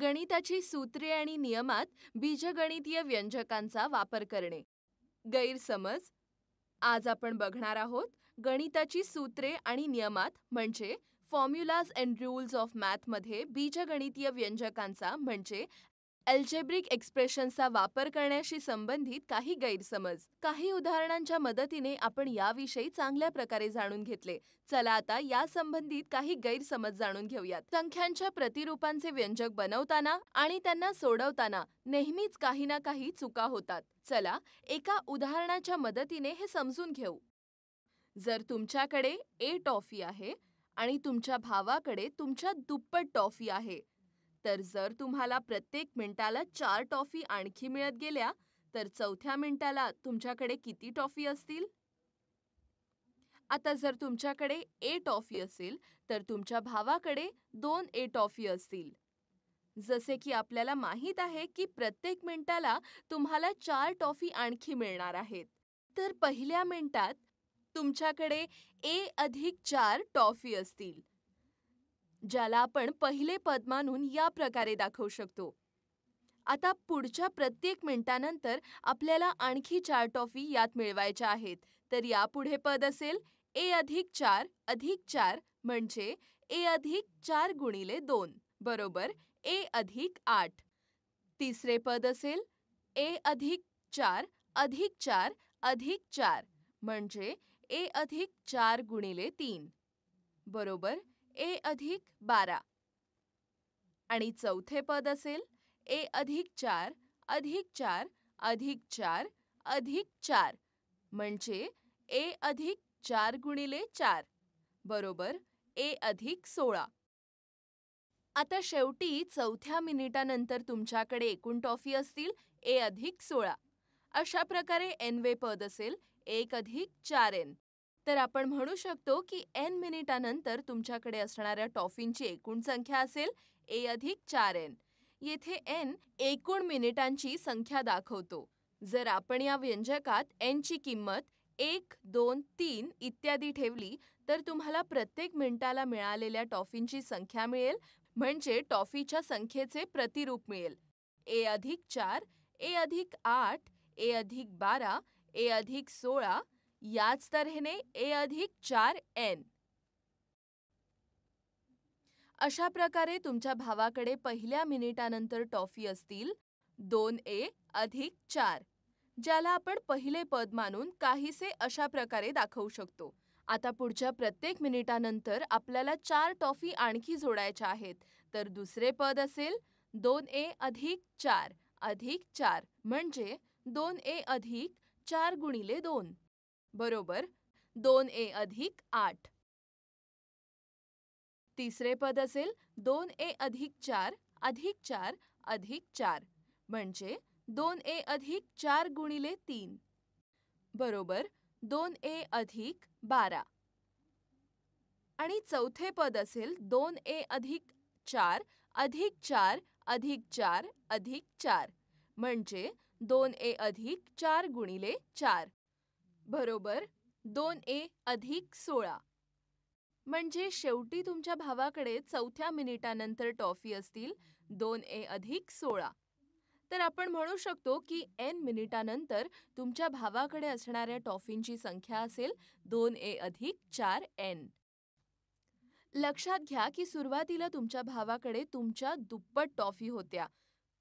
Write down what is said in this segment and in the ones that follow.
गणिताची सूत्रे आणि नियमात बीजगणितीय व्यंजकांचा वापर करणे गैरसमज आज आपण बघणार आहोत गणिताची सूत्रे आणि नियमात म्हणजे फॉर्म्युलाज अँड रूल्स ऑफ मॅथमध्ये बीजगणितीय व्यंजकांचा म्हणजे अल्जेब्रिक एक्सप्रेशन्सचा वापर करण्याशी संबंधित काही गैरसमज काही उदाहरणांच्या मदतीने आपण याविषयी चांगल्या प्रकारे जाणून घेतले चला आता या संबंधित काही गैरसमज जाणून घेऊयात संख्यांच्या प्रतिरूपांचे व्यंजक बनवताना आणि त्यांना सोडवताना नेहमीच काही ना काही चुका होतात चला एका उदाहरणाच्या मदतीने हे समजून घेऊ जर तुमच्याकडे ए टॉफी आहे आणि तुमच्या भावाकडे तुमच्या दुप्पट टॉफी आहे तर जर तुम्हाला प्रत्येक मिनिटाला चार टॉफी आणखी मिळत गेल्या तर चौथ्या मिनिटाला तुमच्याकडे किती टॉफी असतील आता जर तुमच्याकडे ए टॉफी असेल तर तुमच्या भावाकडे दोन ए टॉफी असतील जसे की आपल्याला माहीत आहे की प्रत्येक मिनिटाला तुम्हाला चार टॉफी आणखी मिळणार आहेत तर पहिल्या मिनिटात तुमच्याकडे ए अधिक चार टॉफी असतील ज्याला आपण पहिले पद मानून या प्रकारे दाखवू शकतो आता पुढच्या प्रत्येक मिनिटानंतर आपल्याला आणखी चार टॉफी यात मिळवायच्या आहेत तर यापुढे पद असेल ए अधिक चार अधिक चार म्हणजे ए अधिक चार गुणिले दोन बरोबर ए अधिक आठ तिसरे पद असेल ए अधिक चार अधिक चार अधिक चार म्हणजे ए अधिक चार गुणिले तीन बरोबर ए अधिक बारा आणि चौथे पद असेल ए अधिक चार अधिक चार अधिक चार अधिक चार म्हणजे ए अधिक चार गुणिले चार बरोबर ए अधिक सोळा आता शेवटी चौथ्या मिनिटानंतर तुमच्याकडे एकूण टॉफी असतील ए अधिक सोळा अशा प्रकारे एनवे पद असेल एक अधिक चार एन तर आपण म्हणू शकतो की एन मिनिटानंतर तुमच्याकडे असणाऱ्या टॉफींची एकूण संख्या असेल ए अधिक चार एन येथे एन एकूण मिनिटांची संख्या दाखवतो जर आपण या व्यंजकात एनची किंमत एक दोन तीन इत्यादी ठेवली तर तुम्हाला प्रत्येक मिनिटाला मिळालेल्या टॉफींची संख्या मिळेल म्हणजे टॉफीच्या संख्येचे प्रतिरूप मिळेल ए अधिक चार ए अधिक आठ ए अधिक बारा ए अधिक सोळा याच तऱ्हेने ए अधिक चार एन अशा प्रकारे तुमच्या भावाकडे पहिल्या मिनिटानंतर टॉफी असतील दोन ए अधिक चार ज्याला आपण पहिले पद मानून काहीसे अशा प्रकारे दाखवू शकतो आता पुढच्या प्रत्येक मिनिटानंतर आपल्याला चार टॉफी आणखी जोडायच्या आहेत तर दुसरे पद असेल दोन ए अधिक चार अधिक चार म्हणजे दोन ए अधिक चार गुणिले दोन बरोबर दोन ए अधिक आठ तिसरे पद असेल दोन ए अधिक चार अधिक चार अधिक चार म्हणजे दोन ए अधिक चार गुणिले तीन बरोबर दोन ए अधिक बारा आणि चौथे पद असेल दोन ए अधिक चार अधिक चार अधिक चार अधिक चार म्हणजे दोन ए अधिक चार गुणिले चार बरोबर दोन ए अधिक सोळा म्हणजे शेवटी तुमच्या भावाकडे चौथ्या मिनिटानंतर टॉफी असतील दोन ए अधिक सोळा तर आपण म्हणू शकतो की एन मिनिटानंतर तुमच्या भावाकडे असणाऱ्या टॉफींची संख्या असेल दोन ए अधिक चार एन लक्षात घ्या की सुरुवातीला तुमच्या भावाकडे तुमच्या दुप्पट टॉफी होत्या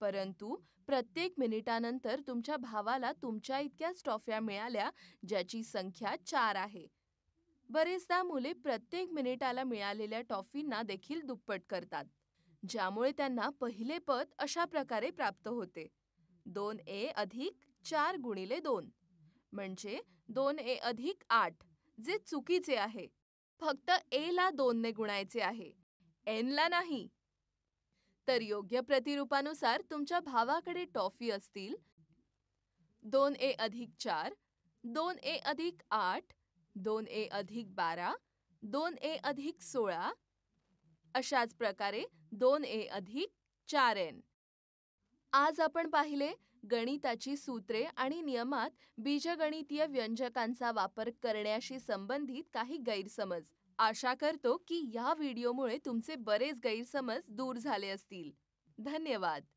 परंतु प्रत्येक मिनिटानंतर तुमच्या भावाला तुमच्या इतक्याच टॉफ्या मिळाल्या ज्याची संख्या चार आहे बरेचदा मुले प्रत्येक मिनिटाला मिळालेल्या टॉफींना देखील दुप्पट करतात ज्यामुळे त्यांना पहिले पद अशा प्रकारे प्राप्त होते दोन ए अधिक चार गुणिले दोन म्हणजे दोन ए अधिक आठ जे चुकीचे आहे फक्त एला दोनने गुणायचे आहे एनला नाही तर योग्य प्रतिरूपानुसार तुमच्या भावाकडे टॉफी असतील दोन ए अधिक चार दोन ए अधिक आठ दोन ए अधिक बारा दोन ए अधिक सोळा अशाच प्रकारे दोन ए अधिक चार एन आज आपण पाहिले गणिताची सूत्रे आणि नियमात बीजगणितीय व्यंजकांचा वापर करण्याशी संबंधित काही गैरसमज आशा करतो की या व्हिडिओमुळे तुमचे बरेच गैरसमज दूर झाले असतील धन्यवाद